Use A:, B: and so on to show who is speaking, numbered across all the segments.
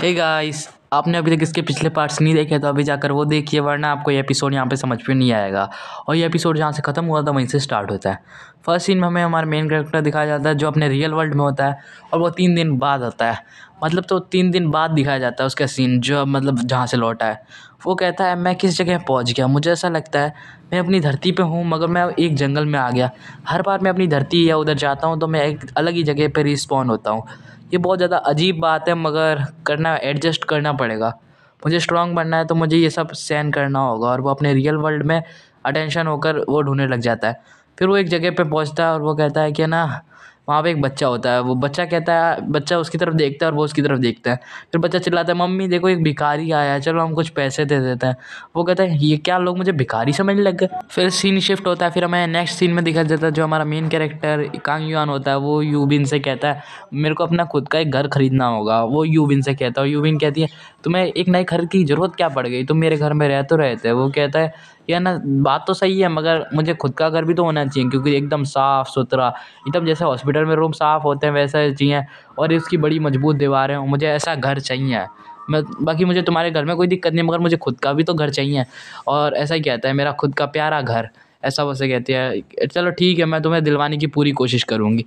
A: hey guys आपने अभी तक इसके पिछले पार्ट्स नहीं देखे तो अभी जाकर वो देखिए वरना आपको ये एपिसोड यहाँ पे समझ में नहीं आएगा और ये एपिसोड जहाँ से ख़त्म हुआ था वहीं से स्टार्ट होता है फर्स्ट सीन में हमें हमारा मेन कैरेक्टर दिखाया जाता है जो अपने रियल वर्ल्ड में होता है और वो तीन दिन बाद आता है मतलब तो तीन दिन बाद दिखाया जाता है उसका सीन जो मतलब जहाँ से लौटा है वो कहता है मैं किस जगह पहुँच गया मुझे ऐसा लगता है मैं अपनी धरती पे हूँ मगर मैं एक जंगल में आ गया हर बार मैं अपनी धरती या उधर जाता हूँ तो मैं एक अलग ही जगह पर रिस्पॉन्ड होता हूँ ये बहुत ज़्यादा अजीब बात है मगर करना एडजस्ट करना पड़ेगा मुझे स्ट्रांग बनना है तो मुझे ये सब सहन करना होगा और वो अपने रियल वर्ल्ड में अटेंशन होकर वो ढूंढने लग जाता है फिर वो एक जगह पे पहुँचता है और वो कहता है कि ना वहाँ पे एक बच्चा होता है वो बच्चा कहता है बच्चा उसकी तरफ देखता है और वो उसकी तरफ देखता है फिर बच्चा चिल्लाता है मम्मी देखो एक भिखारी आया है चलो हम कुछ पैसे दे देते हैं वो कहता है ये क्या लोग मुझे भिखारी समझने लग गए फिर सीन शिफ्ट होता है फिर हमें नेक्स्ट सीन में दिखाया जाता है जो हमारा मेन कैरेक्टर कांग युआन होता है वो यूबिन से कहता है मेरे को अपना खुद का एक घर खरीदना होगा वो यूबिन से कहता है यूबिन कहती है तुम्हें एक नए घर की ज़रूरत क्या पड़ गई तुम मेरे घर में रह तो रहते थे वो कहता है ये ना बात तो सही है मगर मुझे खुद का घर भी तो होना चाहिए क्योंकि एकदम साफ़ सुथरा एकदम जैसे हॉस्पिटल में रूम साफ़ होते हैं वैसा चाहिए और इसकी बड़ी मज़बूत दीवारें हों मुझे ऐसा घर चाहिए मैं बाकी मुझे तुम्हारे घर में कोई दिक्कत नहीं मगर मुझे खुद का भी तो घर चाहिए और ऐसा ही कहता है मेरा खुद का प्यारा घर ऐसा वैसे कहती है चलो ठीक है मैं तुम्हें दिलवाने की पूरी कोशिश करूँगी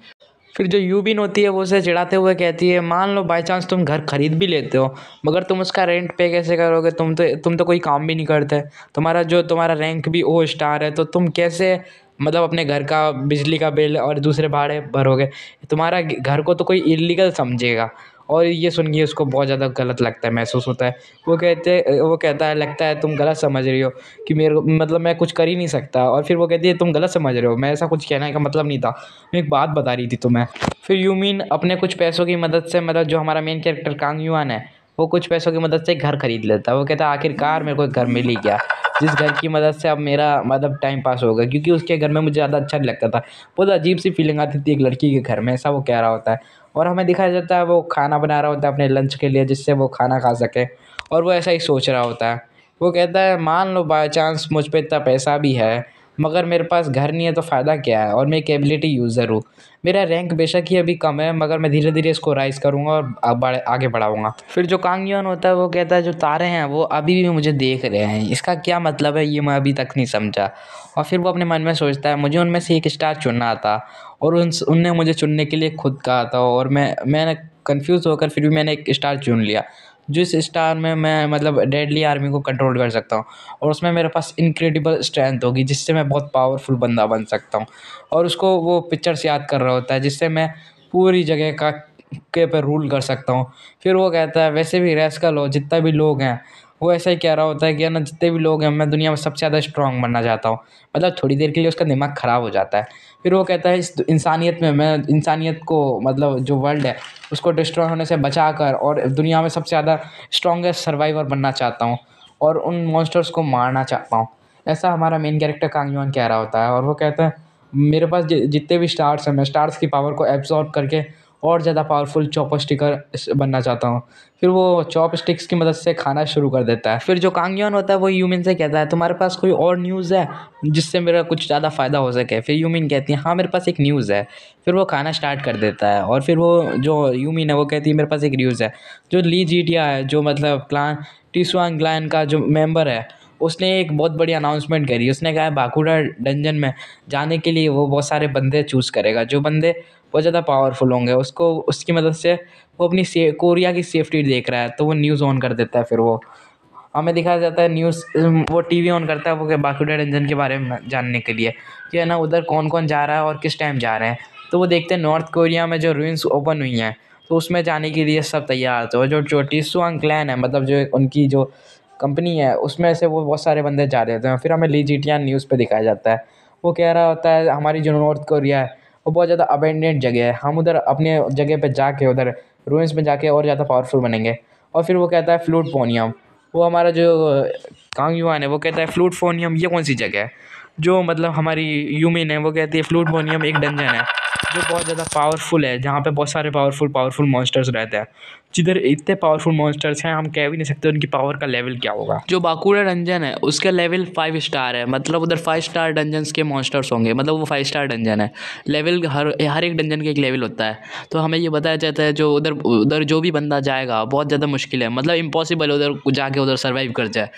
A: फिर जो यूबिन होती है वो उसे चिढ़ाते हुए कहती है मान लो बाई चांस तुम घर खरीद भी लेते हो मगर तुम उसका रेंट पे कैसे करोगे तुम तो तुम तो कोई काम भी नहीं करते तुम्हारा जो तुम्हारा रैंक भी ओ स्टार है तो तुम कैसे मतलब अपने घर का बिजली का बिल और दूसरे भाड़े भरोगे तुम्हारा घर को तो कोई इलीगल समझेगा और ये सुन के उसको बहुत ज़्यादा गलत लगता है महसूस होता है वो कहते वो कहता है लगता है तुम गलत समझ रही हो कि मेरे को मतलब मैं कुछ कर ही नहीं सकता और फिर वो कहती है तुम गलत समझ रहे हो मैं ऐसा कुछ कहने का मतलब नहीं था मैं एक बात बता रही थी तुम्हें फिर यूमीन अपने कुछ पैसों की मदद से मतलब जो हमारा मेन कैरेक्टर कांग युआन है वो कुछ पैसों की मदद से घर खरीद लेता है वो कहता है आखिरकार मेरे को एक घर मिल ही गया जिस घर की मदद से अब मेरा मतलब टाइम पास होगा क्योंकि उसके घर में मुझे ज़्यादा अच्छा नहीं लगता था बहुत अजीब सी फीलिंग आती थी एक लड़की के घर में ऐसा वो कह रहा होता है और हमें दिखाया जाता है वो खाना बना रहा होता है अपने लंच के लिए जिससे वो खाना खा सके और वो ऐसा ही सोच रहा होता है वो कहता है मान लो बाय चांस मुझ पर इतना पैसा भी है मगर मेरे पास घर नहीं है तो फ़ायदा क्या है और मैं एक एबिलिटी यूज़र हूँ मेरा रैंक बेशक ही अभी कम है मगर मैं धीरे धीरे इसको राइज़ करूँगा और बढ़ आगे बढ़ाऊँगा फिर जो कांगयन होता है वो कहता है जो तारे हैं वो अभी भी मुझे देख रहे हैं इसका क्या मतलब है ये मैं अभी तक नहीं समझा और फिर वो अपने मन में सोचता है मुझे उनमें से एक स्टार चुनना था और उन उनने मुझे चुनने के लिए खुद कहा था और मैं मैंने कन्फ्यूज़ होकर फिर भी मैंने एक स्टार चुन लिया जिस स्टार में मैं मतलब डेडली आर्मी को कंट्रोल कर सकता हूँ और उसमें मेरे पास इनक्रेडिबल स्ट्रेंथ होगी जिससे मैं बहुत पावरफुल बंदा बन सकता हूँ और उसको वो पिक्चर्स याद कर रहा होता है जिससे मैं पूरी जगह का के पे रूल कर सकता हूँ फिर वो कहता है वैसे भी रेस्कल हो जितना भी लोग हैं वो ऐसा ही कह रहा होता है कि है ना जितने भी लोग हैं मैं दुनिया में सबसे ज़्यादा स्ट्रांग बनना चाहता हूँ मतलब थोड़ी देर के लिए उसका दिमाग ख़राब हो जाता है फिर वो कहता है इस इंसानियत में मैं इंसानियत को मतलब जो वर्ल्ड है उसको डिस्ट्रॉय होने से बचा कर और दुनिया में सबसे ज़्यादा स्ट्रॉन्गेस्ट सर्वाइवर बनना चाहता हूँ और उन मॉन्स्टर्स को मारना चाहता हूँ ऐसा हमारा मेन कैरेक्टर कांगयोन कह रहा होता है और वो कहता है मेरे पास जितने भी स्टार्स हैं मैं स्टार्स की पावर को एब्जॉर्ब करके और ज़्यादा पावरफुल चॉप स्टिकर बनना चाहता हूँ फिर वो चॉप स्टिक्स की मदद से खाना शुरू कर देता है फिर जो कांगयोन होता है वो यूमिन से कहता है तुम्हारे पास कोई और न्यूज़ है जिससे मेरा कुछ ज़्यादा फ़ायदा हो सके फिर यूमिन कहती है हाँ मेरे पास एक न्यूज़ है फिर वो खाना स्टार्ट कर देता है और फिर वो जो यूमिन है वो कहती है मेरे पास एक न्यूज़ है जो ली जीटिया है जो मतलब क्लान टीसुआन ग्लैन का जो मेम्बर है उसने एक बहुत बड़ी अनाउंसमेंट करी उसने कहा है बाकुड़ा डंजन में जाने के लिए वो बहुत सारे बंदे चूज़ करेगा जो बंदे बहुत ज़्यादा पावरफुल होंगे उसको उसकी मदद से वो अपनी से कोरिया की सेफ्टी देख रहा है तो वो न्यूज़ ऑन कर देता है फिर वो हमें दिखाया जाता है न्यूज़ वो टी ऑन करता है वो बाकुड़ा डंजन के बारे में जानने के लिए कि है ना उधर कौन कौन जा रहा है और किस टाइम जा रहे हैं तो वो देखते हैं नॉर्थ कोरिया में जो रूइंस ओपन हुई हैं तो उसमें जाने के लिए सब तैयार थे और तो जो चोटीसुआंग क्लैन है मतलब जो उनकी जो कंपनी है उसमें से वो बहुत सारे बंदे जा रहे होते हैं फिर हमें ली टी न्यूज़ पर दिखाया जाता है वो कह रहा होता है हमारी जो नॉर्थ कोरिया है वो बहुत ज़्यादा अबेंडेंट जगह है हम उधर अपने जगह पर जाके उधर रूइंस में जाके और ज़्यादा पावरफुल बनेंगे और फिर वो कहता है फ्लूट पोनियम वो हमारा जो कांग युवान है वो कहता है फ्लूट फोनियम ये कौन सी जगह है जो मतलब हमारी यूमिन है वो कहती है फ्लूट फोनियम एक डंजन है जो बहुत ज़्यादा पावरफुल है जहाँ पे बहुत सारे पावरफुल पावरफुल मॉन्स्टर्स रहते हैं जिधर इतने पावरफुल मॉन्स्टर्स हैं हम कह भी नहीं सकते उनकी पावर का लेवल क्या होगा जो बाकुड़ा डंजन है उसका लेवल फाइव स्टार है मतलब उधर फाइव स्टार डंजन के मॉन्स्टर्स होंगे मतलब वो फाइव स्टार डंजन है लेवल हर हर एक डंजन का एक लेवल होता है तो हमें ये बताया जाता है जो उधर उधर जो भी बंदा जाएगा बहुत ज़्यादा मुश्किल है मतलब इम्पॉसिबल उधर जाके उधर सर्वाइव कर जाए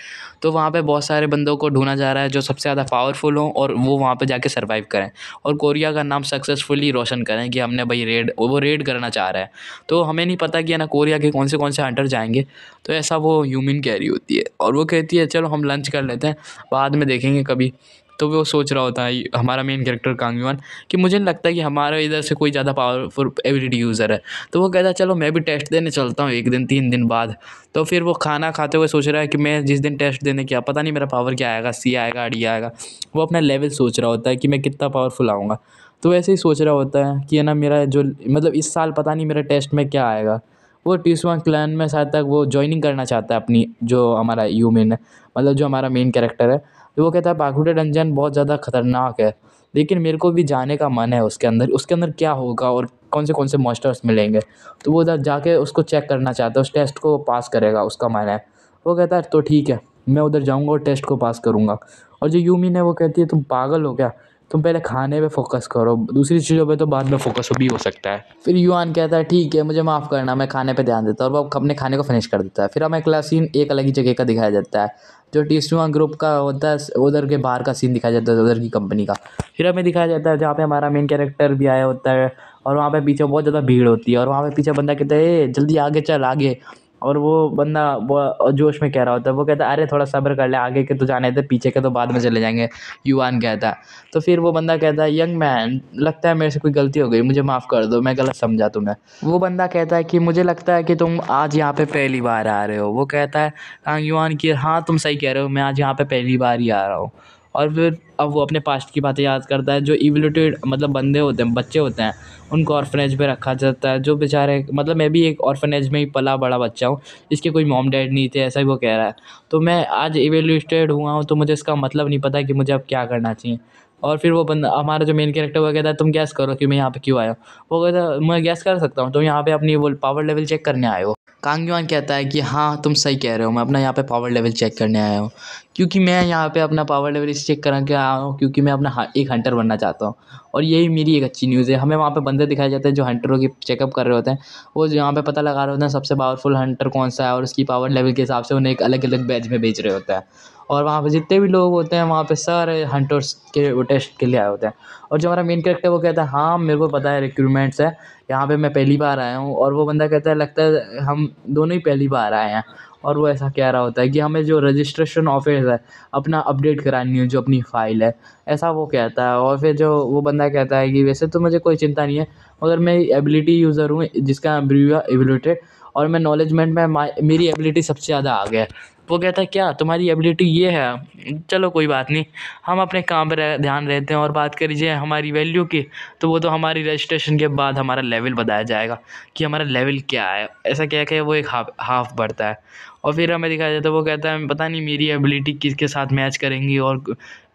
A: तो वहाँ पर बहुत सारे बंदों को ढूंढा जा रहा है जो सबसे ज़्यादा पावरफुल हों और वो वहाँ पर जाके सर्वाइव करें और कोरिया का नाम सक्सेसफुली रोशन करें कि हमने भाई रेड वो रेड करना चाह रहा है तो हमें नहीं पता कि ना कोई कोरिया के कौन से कौन से हंटर जाएंगे तो ऐसा वो ह्यूमन कह रही होती है और वो कहती है चलो हम लंच कर लेते हैं बाद में देखेंगे कभी तो वो सोच रहा होता है हमारा मेन कैरेक्टर कांग्यून कि मुझे नहीं लगता कि हमारे इधर से कोई ज़्यादा पावरफुल एबिलिटी यूज़र है तो वो कहता है चलो मैं भी टेस्ट देने चलता हूँ एक दिन तीन दिन बाद तो फिर वो खाना खाते हुए सोच रहा है कि मैं जिस दिन टेस्ट देने गया पता नहीं मेरा पावर क्या आएगा सी आएगा डी आएगा वो अपना लेवल सोच रहा होता है कि मैं कितना पावरफुल आऊँगा तो वैसे ही सोच रहा होता है कि है ना मेरा जो मतलब इस साल पता नहीं मेरा टेस्ट में क्या आएगा वो ट्यूसवा क्लैन में शायद तक वो ज्वाइनिंग करना चाहता है अपनी जो हमारा मेन है मतलब जो हमारा मेन कैरेक्टर है तो वो कहता है बाकुडा डंजन बहुत ज़्यादा ख़तरनाक है लेकिन मेरे को भी जाने का मन है उसके अंदर उसके अंदर क्या होगा और कौन से कौन से मॉस्टर्स मिलेंगे तो वो उधर जाके उसको चेक करना चाहता है उस टेस्ट को पास करेगा उसका मन है वो कहता है तो ठीक है मैं उधर जाऊँगा और टेस्ट को पास करूँगा और जो यूमिन है वो कहती है तुम पागल हो क्या तुम पहले खाने पे फोकस करो दूसरी चीज़ों पे तो बाद में फोकस भी हो सकता है फिर युवान कहता है ठीक है मुझे माफ़ करना मैं खाने पे ध्यान देता हूँ और वो अपने खाने को फिनिश कर देता है फिर हमें अगला सीन एक अलग ही जगह का दिखाया जाता है जो टीसुआ ग्रुप का होता है उधर के बाहर का सीन दिखाया जाता है उधर की कंपनी का फिर हमें दिखाया जाता है जहाँ पे हमारा मेन कैरेक्टर भी आया होता है और वहाँ पे पीछे बहुत ज़्यादा भीड़ होती है और वहाँ पे पीछे बंदा कहता है जल्दी आगे चल आगे और वो बंदा वो जोश में कह रहा होता है वो कहता है अरे थोड़ा सब्र कर ले आगे के तो जाने दे पीछे के तो बाद में चले जाएंगे युवान कहता है तो फिर वो बंदा कहता है यंग मैन लगता है मेरे से कोई गलती हो गई मुझे माफ़ कर दो मैं गलत समझा तुम्हें वो बंदा कहता है कि मुझे लगता है कि तुम आज यहाँ पर पहली बार आ रहे हो वो कहता है हाँ, युवान की हाँ तुम सही कह रहे हो मैं आज यहाँ पर पहली बार ही आ रहा हूँ और फिर अब वो अपने पास्ट की बातें याद करता है जो इवोल्यूटेड मतलब बंदे होते हैं बच्चे होते हैं उनको ऑर्फनेज में रखा जाता है जो बेचारे मतलब मैं भी एक ऑर्फनेज में ही पला बड़ा बच्चा हूँ इसके कोई मॉम डैड नहीं थे ऐसा ही वो कह रहा है तो मैं आज इवेल्यूटेड हुआ हूँ तो मुझे इसका मतलब नहीं पता कि मुझे अब क्या करना चाहिए और फिर वो बंदा हमारा जो मेन कैरेक्टर वो कहता है तुम गैस करो कि मैं यहाँ पे क्यों आया वो कहता है मैं गैस कर सकता हूँ तुम यहाँ पे अपनी वो पावर लेवल चेक करने आए हो कांग्यूआन कहता है कि हाँ तुम सही कह रहे हो मैं अपना यहाँ पे पावर लेवल चेक करने आया हूँ क्योंकि मैं यहाँ पे अपना पावर लेवल इस चेक करा के आया हूँ क्योंकि मैं अपना एक हंटर बनना चाहता हूँ और यही मेरी एक अच्छी न्यूज़ है हमें वहाँ पे बंदे दिखाए जाते हैं जो हंटरों की चेकअप कर रहे होते हैं वो जो यहाँ पे पता लगा रहे होते हैं सबसे पावरफुल हंटर कौन सा है और उसकी पावर लेवल के हिसाब से उन्हें एक अलग अलग बैच में बेच रहे होता है और वहाँ पे जितने भी लोग होते हैं वहाँ पे सारे हंटर्स के वो टेस्ट के लिए आए होते हैं और जो हमारा मेन करेक्टर वो कहता है हाँ मेरे को पता है रिक्रूटमेंट्स है यहाँ पे मैं पहली बार आया हूँ और वो बंदा कहता है लगता है हम दोनों ही पहली बार आए हैं और वो ऐसा कह रहा होता है कि हमें जो रजिस्ट्रेशन ऑफिस है अपना अपडेट करानी है जो अपनी फ़ाइल है ऐसा वो कहता है और फिर जो वो बंदा कहता है कि वैसे तो मुझे कोई चिंता नहीं है मगर मैं एबिलिटी यूज़र हूँ जिसका एबिलिटेड और मैं नॉलेजमेंट में मेरी एबिलिटी सबसे ज़्यादा गया है वो कहता है क्या तुम्हारी एबिलिटी ये है चलो कोई बात नहीं हम अपने काम पर ध्यान रहते हैं और बात करीजिए हमारी वैल्यू की तो वो तो हमारी रजिस्ट्रेशन के बाद हमारा लेवल बताया जाएगा कि हमारा लेवल क्या है ऐसा क्या कि वो एक हाफ हाफ बढ़ता है और फिर हमें दिखाया जाता है वो कहता है पता नहीं मेरी एबिलिटी किसके साथ मैच करेंगी और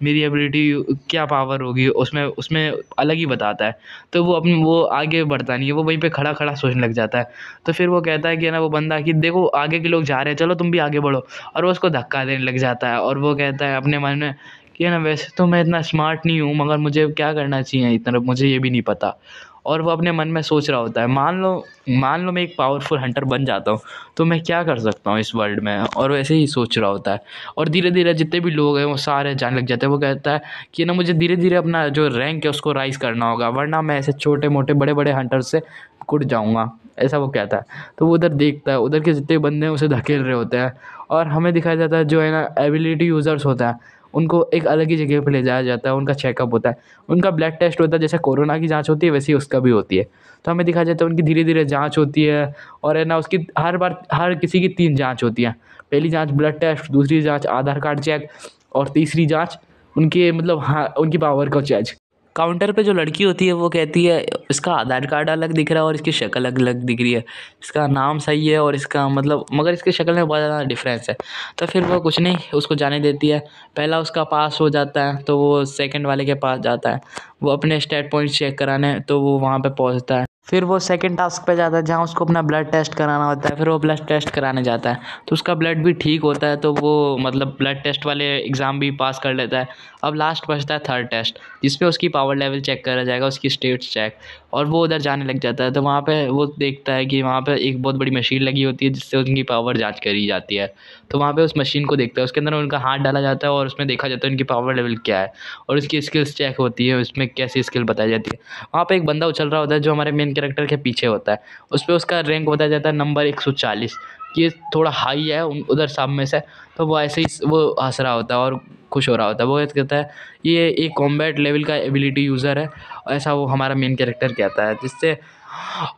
A: मेरी एबिलिटी क्या पावर होगी उसमें उसमें अलग ही बताता है तो वो अपनी वो आगे बढ़ता नहीं है वो वहीं पे खड़ा खड़ा सोचने लग जाता है तो फिर वो कहता है कि ना वो बंदा कि देखो आगे के लोग जा रहे हैं चलो तुम भी आगे बढ़ो और वो उसको धक्का देने लग जाता है और वो कहता है अपने मन में कि ना वैसे तो मैं इतना स्मार्ट नहीं हूँ मगर मुझे क्या करना चाहिए इतना मुझे ये भी नहीं पता और वो अपने मन में सोच रहा होता है मान लो मान लो मैं एक पावरफुल हंटर बन जाता हूँ तो मैं क्या कर सकता हूँ इस वर्ल्ड में और वैसे ही सोच रहा होता है और धीरे धीरे जितने भी लोग हैं वो सारे जान लग जाते हैं वो कहता है कि ना मुझे धीरे धीरे अपना जो रैंक है उसको राइज़ करना होगा वरना मैं ऐसे छोटे मोटे बड़े बड़े हंटर से कुट जाऊँगा ऐसा वो कहता है तो वो उधर देखता है उधर के जितने बंदे हैं उसे धकेल रहे होते हैं और हमें दिखाया जाता है जो है ना एबिलिटी यूज़र्स होता है उनको एक अलग ही जगह पर ले जाया जाता है उनका चेकअप होता है उनका ब्लड टेस्ट होता है जैसे कोरोना की जाँच होती है वैसे ही उसका भी होती है तो हमें दिखा जाता है उनकी धीरे धीरे जाँच होती है और है ना उसकी हर बार हर किसी की तीन जाँच होती है पहली जाँच ब्लड टेस्ट दूसरी जाँच आधार कार्ड चेक और तीसरी जाँच उनके मतलब हाँ उनकी पावर का चेक काउंटर पे जो लड़की होती है वो कहती है इसका आधार कार्ड अलग दिख रहा है और इसकी शक्ल अलग अलग दिख रही है इसका नाम सही है और इसका मतलब मगर इसकी शक्ल में बहुत ज़्यादा डिफरेंस है तो फिर वो कुछ नहीं उसको जाने देती है पहला उसका पास हो जाता है तो वो सेकेंड वाले के पास जाता है वो अपने स्टेट पॉइंट चेक कराने तो वो वहाँ पर पहुँचता है फिर वो सेकंड टास्क पे जाता है जहाँ उसको अपना ब्लड टेस्ट कराना होता है फिर वो ब्लड टेस्ट कराने जाता है तो उसका ब्लड भी ठीक होता है तो वो मतलब ब्लड टेस्ट वाले एग्ज़ाम भी पास कर लेता है अब लास्ट बचता है थर्ड टेस्ट जिसपे उसकी पावर लेवल चेक करा जाएगा उसकी स्टेट्स चेक और वो उधर जाने लग जाता है तो वहाँ पर वो देखता है कि वहाँ पर एक बहुत बड़ी मशीन लगी होती है जिससे उनकी पावर जाँच करी जाती है तो वहाँ पर उस मशीन को देखता है उसके अंदर उनका हाथ डाला जाता है और उसमें देखा जाता है उनकी पावर लेवल क्या है और उसकी स्किल्स चेक होती है उसमें कैसी स्किल बताई जाती है वहाँ पर एक बंदा उछल रहा होता है जो हमारे मेन कैरेक्टर के पीछे होता है उस पर उसका रैंक बताया जाता है नंबर एक सौ चालीस ये थोड़ा हाई है उधर सामने से तो वो ऐसे ही वो हंस रहा होता है और खुश हो रहा होता है वो कहता है ये एक कॉम्बैट लेवल का एबिलिटी यूज़र है ऐसा वो हमारा मेन कैरेक्टर कहता है जिससे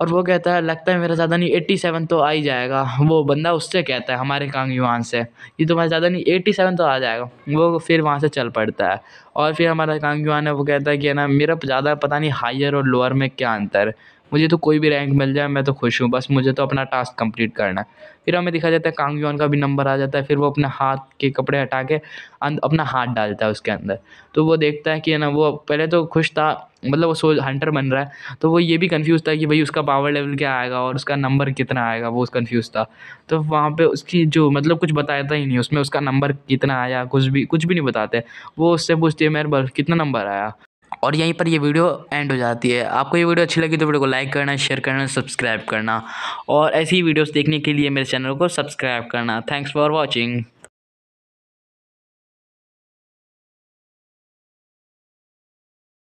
A: और वो कहता है लगता है मेरा ज़्यादा नहीं एट्टी सेवन तो आ ही जाएगा वो बंदा उससे कहता है हमारे कांग युवान से ये तुम्हारा ज़्यादा नहीं एट्टी सेवन तो आ जाएगा वो फिर वहाँ से चल पड़ता है और फिर हमारा कांग युवान है वो कहता है कि ना मेरा ज़्यादा पता नहीं हायर और लोअर में क्या अंतर है मुझे तो कोई भी रैंक मिल जाए मैं तो खुश हूँ बस मुझे तो अपना टास्क कंप्लीट करना है फिर हमें दिखा जाता है कांगयोन का भी नंबर आ जाता है फिर वो अपने हाथ के कपड़े हटा के अपना हाथ डालता है उसके अंदर तो वो देखता है कि है ना वो पहले तो खुश था मतलब वो सोच हंटर बन रहा है तो वो ये भी कन्फ्यूज़ था कि भाई उसका पावर लेवल क्या आएगा और उसका नंबर कितना आएगा वो कन्फ्यूज़ था तो वहाँ पर उसकी जो मतलब कुछ बताया था ही नहीं उसमें उसका नंबर कितना आया कुछ भी कुछ भी नहीं बताते वो उससे पूछती है मेरे बल कितना नंबर आया और यहीं पर ये वीडियो एंड हो जाती है आपको ये वीडियो अच्छी लगी तो वीडियो को लाइक करना शेयर करना सब्सक्राइब करना और ऐसी ही वीडियोस देखने के लिए मेरे चैनल को सब्सक्राइब करना थैंक्स फॉर वॉचिंग